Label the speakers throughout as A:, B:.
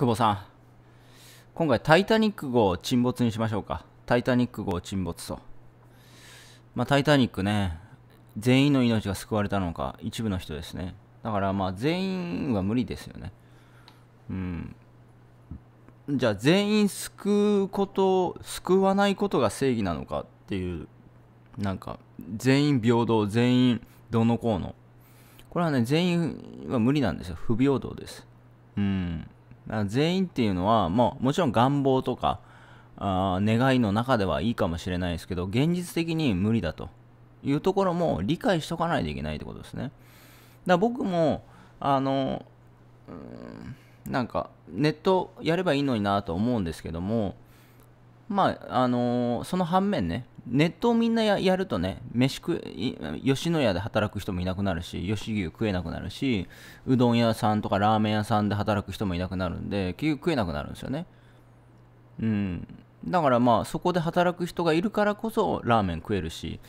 A: 久保さん。今回、タイタニック号沈没にしましょうか。タイタニック号沈没と。まあ、タイタニックね、全員の命が救われたのか、一部の人ですね。だから、まあ、全員は無理ですよね。うん。じゃあ、全員救うこと、救わないことが正義なのかっていう、なんか、全員平等、全員どのこうの。これはね、全員は無理なんですよ。不平等です。うん。全員っていうのは、まもちろん願望とかあ願いの中ではいいかもしれないですけど現実的に無理だというところも理解しとかないといけないってことですね。だから僕もあのなんかネットやればいいのになと思うんですけどもまああのその反面ねネットをみんなやるとね飯食吉野家で働く人もいなくなるし吉牛食えなくなるしうどん屋さんとかラーメン屋さんで働く人もいなくなるんで結局食えなくなるんですよねうんだからまあそこで働く人がいるからこそラーメン食えるし、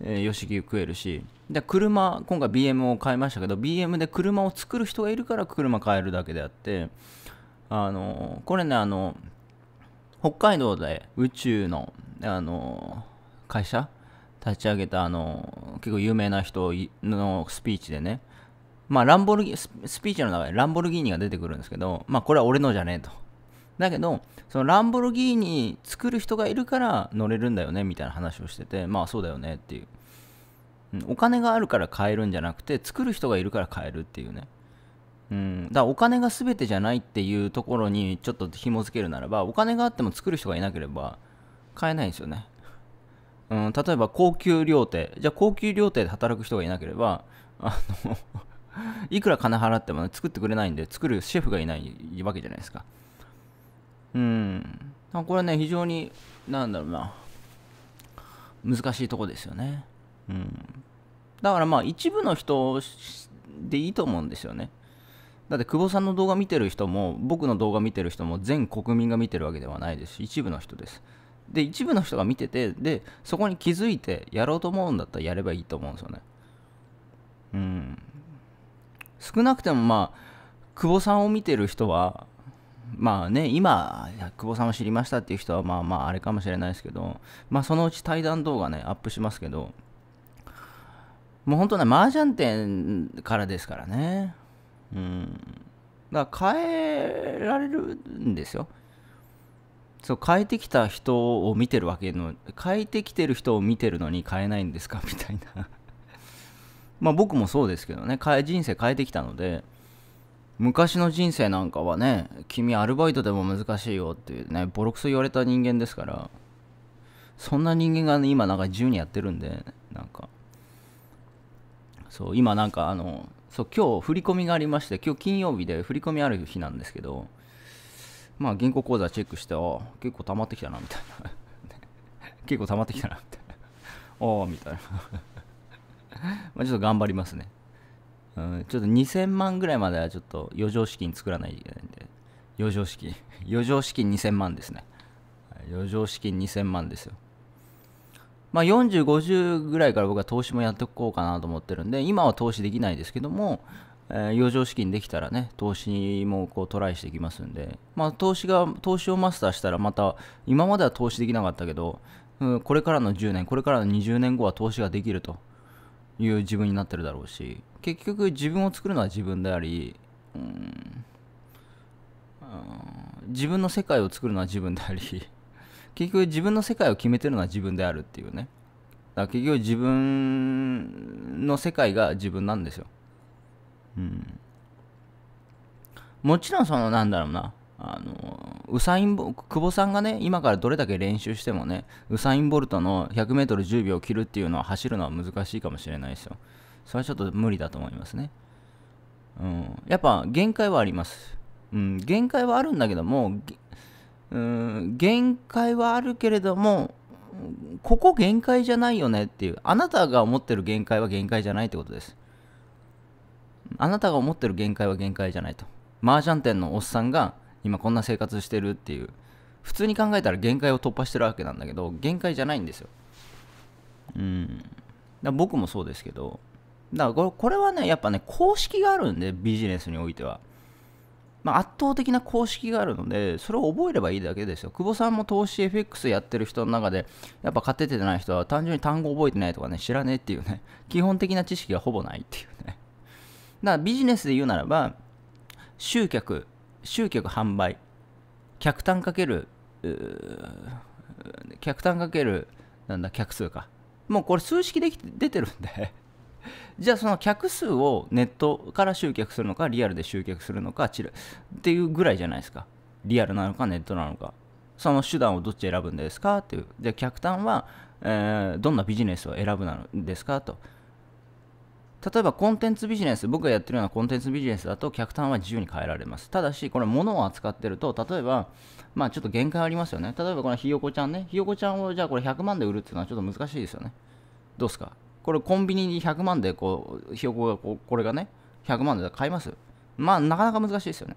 A: えー、吉牛食えるしで車今回 BM を買いましたけど BM で車を作る人がいるから車買えるだけであってあのこれねあの北海道で宇宙のあの会社立ち上げたあの結構有名な人のスピーチでね、まあ、ランボルギスピーチの中でランボルギーニが出てくるんですけど、まあ、これは俺のじゃねえと。だけど、そのランボルギーニ作る人がいるから乗れるんだよねみたいな話をしてて、まあそうだよねっていう。お金があるから買えるんじゃなくて、作る人がいるから買えるっていうね。うん、だからお金が全てじゃないっていうところにちょっと紐付けるならば、お金があっても作る人がいなければ買えないんですよね。うん、例えば高級料亭じゃあ高級料亭で働く人がいなければあの いくら金払っても作ってくれないんで作るシェフがいないわけじゃないですかうんこれはね非常になんだろうな難しいとこですよねうんだからまあ一部の人でいいと思うんですよねだって久保さんの動画見てる人も僕の動画見てる人も全国民が見てるわけではないですし一部の人ですで一部の人が見ててでそこに気づいてやろうと思うんだったらやればいいと思うんですよねうん少なくてもまあ久保さんを見てる人はまあね今久保さんを知りましたっていう人はまあまああれかもしれないですけどまあそのうち対談動画ねアップしますけどもう本当ね麻雀店からですからねうんだから変えられるんですよそう変えてきた人を見てるわけの変えてきてる人を見てるのに変えないんですか みたいなまあ僕もそうですけどね人生変えてきたので昔の人生なんかはね君アルバイトでも難しいよっていうねボロクソ言われた人間ですからそんな人間が、ね、今なんか自由にやってるんでなんかそう今なんかあのそう今日振り込みがありまして今日金曜日で振り込みある日なんですけどまあ銀行口座チェックして、ああ、結構溜まってきたな、みたいな。結構溜まってきたな、みたいな。お お、みたいな。まあちょっと頑張りますね。うん、ちょっと2000万ぐらいまではちょっと余剰資金作らないといけないんで、余剰資金、余剰資金2000万ですね。余剰資金2000万ですよ。まあ、40、50ぐらいから僕は投資もやっておこうかなと思ってるんで、今は投資できないですけども、えー、余剰資金できたらね、投資もこうトライしていきますんで、まあ、投資が、投資をマスターしたら、また、今までは投資できなかったけど、うん、これからの10年、これからの20年後は投資ができるという自分になってるだろうし、結局自分を作るのは自分であり、うん、自分の世界を作るのは自分であり、結局自分の世界を決めてるのは自分であるっていうね。だから結局自分の世界が自分なんですよ。うん、もちろんそのなんだろうなあのウサインボ久保さんがね今からどれだけ練習してもねウサイン・ボルトの 100m10 秒を切るっていうのは走るのは難しいかもしれないですよそれはちょっと無理だと思いますね、うん、やっぱ限界はあります、うん、限界はあるんだけどもうん限界はあるけれどもここ限界じゃないよねっていうあなたが思ってる限界は限界じゃないってことですあなたが思ってる限界は限界じゃないと。麻雀店のおっさんが今こんな生活してるっていう。普通に考えたら限界を突破してるわけなんだけど、限界じゃないんですよ。うん。だ僕もそうですけど、だからこれはね、やっぱね、公式があるんで、ビジネスにおいては。まあ、圧倒的な公式があるので、それを覚えればいいだけですよ。久保さんも投資 FX やってる人の中で、やっぱ勝ててない人は単純に単語覚えてないとかね、知らねえっていうね、基本的な知識がほぼないっていうね。だからビジネスで言うならば、集客、集客販売、客単かける、客単かける、なんだ、客数か。もうこれ数式でき出てるんで じゃあその客数をネットから集客するのか、リアルで集客するのか、っていうぐらいじゃないですか。リアルなのか、ネットなのか。その手段をどっち選ぶんですかっていう。じゃあ客単は、えー、どんなビジネスを選ぶんですかと。例えばコンテンツビジネス、僕がやってるようなコンテンツビジネスだと客単は自由に変えられます。ただし、これ物を扱ってると、例えば、まあちょっと限界ありますよね。例えばこのひよこちゃんね、ひよこちゃんをじゃあこれ100万で売るっていうのはちょっと難しいですよね。どうですかこれコンビニに100万でこう、ひよこがここれがね、100万で買いますまあなかなか難しいですよね。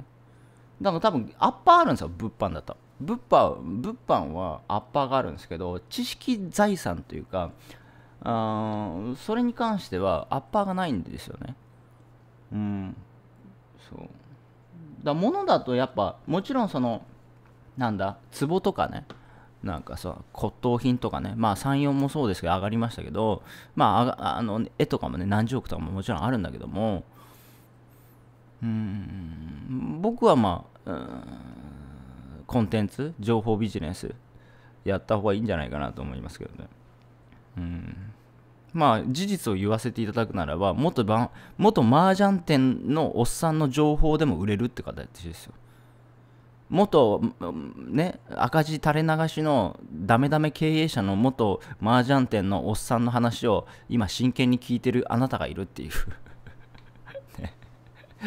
A: だから多分アッパーあるんですよ、物販だと。物販物販はアッパーがあるんですけど、知識財産というか、あそれに関してはアッパーがないんですよねうんそうだものだとやっぱもちろんそのなんだ壺とかねなんかさ骨董品とかねまあ34もそうですけど上がりましたけどまああの絵とかもね何十億とかももちろんあるんだけどもうん僕はまあコンテンツ情報ビジネスやった方がいいんじゃないかなと思いますけどねうんまあ、事実を言わせていただくならば、元ば元麻雀店のおっさんの情報でも売れるって形ですよ。元、ね、赤字垂れ流しのダメダメ経営者の元麻雀店のおっさんの話を今真剣に聞いてるあなたがいるっていう ね、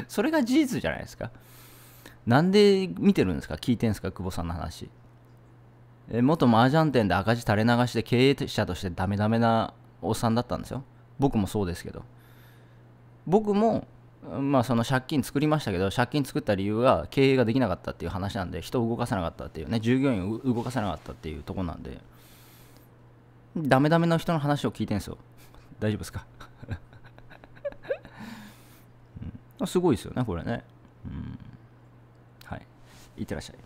A: それが事実じゃないですか。なんで見てるんですか聞いてんですか久保さんの話。元麻雀店で赤字垂れ流しで経営者としてダメダメなおっさんだったんですよ。僕もそうですけど。僕も、まあ、その借金作りましたけど、借金作った理由は経営ができなかったっていう話なんで、人を動かさなかったっていうね、従業員を動かさなかったっていうとこなんで、ダメダメの人の話を聞いてんですよ。大丈夫ですか、うん、すごいですよね、これね。うん。はい。いってらっしゃい。